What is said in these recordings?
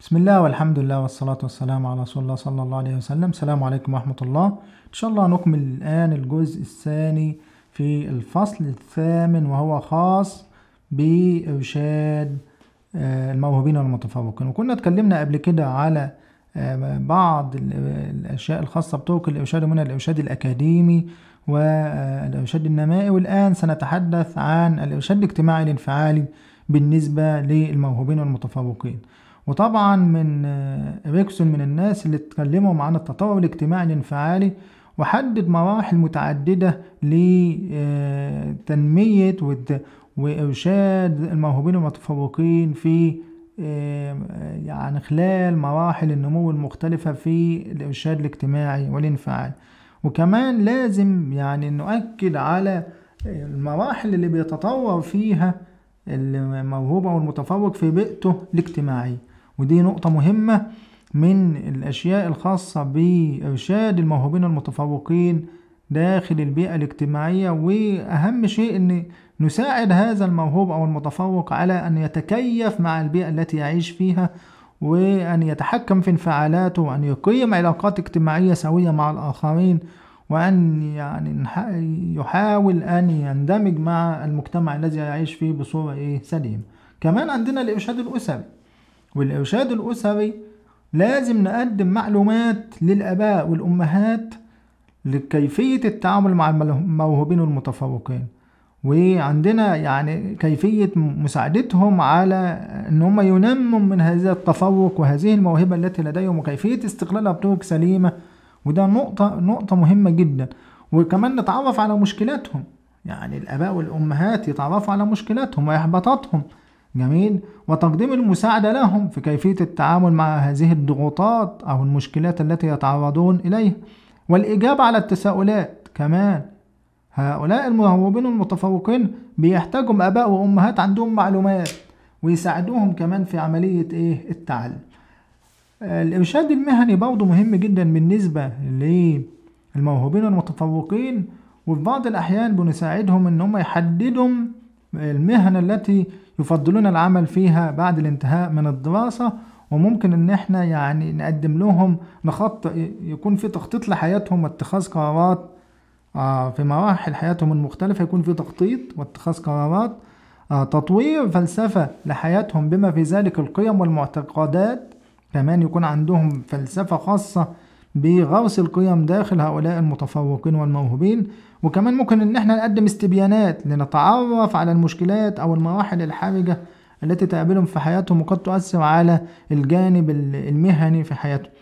بسم الله والحمد لله والصلاة والسلام على رسول الله صلى الله عليه وسلم السلام عليكم ورحمة الله إن شاء الله نكمل الآن الجزء الثاني في الفصل الثامن وهو خاص بإرشاد آه، الموهوبين والمتفوقين وكنا اتكلمنا قبل كده على آه، بعض الأشياء الخاصة بطرق الإرشاد من الإرشاد الأكاديمي والإرشاد النمائي والآن سنتحدث عن الإرشاد الاجتماعي الانفعالي بالنسبة للموهوبين والمتفوقين وطبعا من إريكسون آه، من الناس اللي اتكلموا عن التطور الاجتماعي الانفعالي وحدد مراحل متعددة لتنمية آه، وإرشاد الموهوبين المتفوقين في آه، يعني خلال مراحل النمو المختلفة في الإرشاد الاجتماعي والانفعال وكمان لازم يعني نؤكد على المراحل اللي بيتطور فيها الموهوب أو المتفوق في بيئته الاجتماعية ودي نقطة مهمة من الأشياء الخاصة بإرشاد الموهوبين المتفوقين داخل البيئة الاجتماعية وأهم شيء أن نساعد هذا الموهوب أو المتفوق على أن يتكيف مع البيئة التي يعيش فيها وأن يتحكم في انفعالاته وأن يقيم علاقات اجتماعية سوية مع الآخرين وأن يعني يحاول أن يندمج مع المجتمع الذي يعيش فيه بصورة إيه؟ سليمة كمان عندنا الإرشاد الأسري والإرشاد الأسري لازم نقدم معلومات للآباء والأمهات لكيفية التعامل مع الموهوبين المتفوقين وعندنا يعني كيفية مساعدتهم على أن هم ينموا من هذا التفوق وهذه الموهبة التي لديهم وكيفية استغلالها بطرق سليمة وده نقطة نقطة مهمة جدا وكمان نتعرف على مشكلاتهم يعني الآباء والأمهات يتعرفوا على مشكلاتهم وإحباطاتهم جميل وتقديم المساعدة لهم في كيفية التعامل مع هذه الضغوطات أو المشكلات التي يتعرضون إليها والإجابة على التساؤلات كمان هؤلاء المهوبين المتفوقين بيحتاجهم آباء وأمهات عندهم معلومات ويساعدوهم كمان في عملية إيه التعلم الإرشاد المهني برضه مهم جدا بالنسبة للموهوبين المتفوقين وفي بعض الأحيان بنساعدهم إن هم يحددوا المهنة التي يفضلون العمل فيها بعد الانتهاء من الدراسة وممكن ان احنا يعني نقدم لهم نخط يكون في تخطيط لحياتهم واتخاذ قرارات آه، في مراحل حياتهم المختلفة يكون في تخطيط واتخاذ قرارات آه، تطوير فلسفة لحياتهم بما في ذلك القيم والمعتقدات كمان يكون عندهم فلسفة خاصة بغوص القيم داخل هؤلاء المتفوقين والموهوبين وكمان ممكن ان احنا نقدم استبيانات لنتعرف على المشكلات او المراحل الحرجة التي تقابلهم في حياتهم وقد تؤثر على الجانب المهني في حياتهم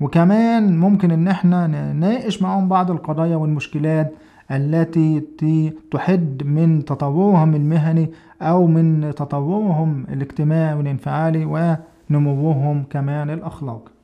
وكمان ممكن ان احنا نناقش معهم بعض القضايا والمشكلات التي تحد من تطورهم المهني او من تطورهم الاجتماعي والانفعالي ونموهم كمان الاخلاقي